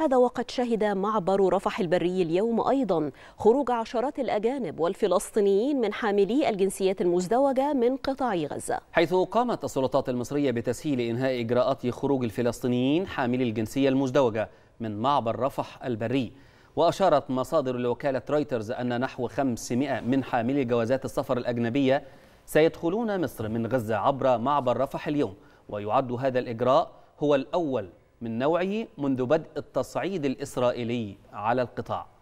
هذا وقد شهد معبر رفح البري اليوم أيضا خروج عشرات الأجانب والفلسطينيين من حاملي الجنسيات المزدوجة من قطاع غزة حيث قامت السلطات المصرية بتسهيل إنهاء إجراءات خروج الفلسطينيين حاملي الجنسية المزدوجة من معبر رفح البري وأشارت مصادر لوكالة رويترز أن نحو 500 من حاملي جوازات السفر الأجنبية سيدخلون مصر من غزة عبر معبر رفح اليوم ويعد هذا الإجراء هو الأول من نوعه منذ بدء التصعيد الإسرائيلي على القطاع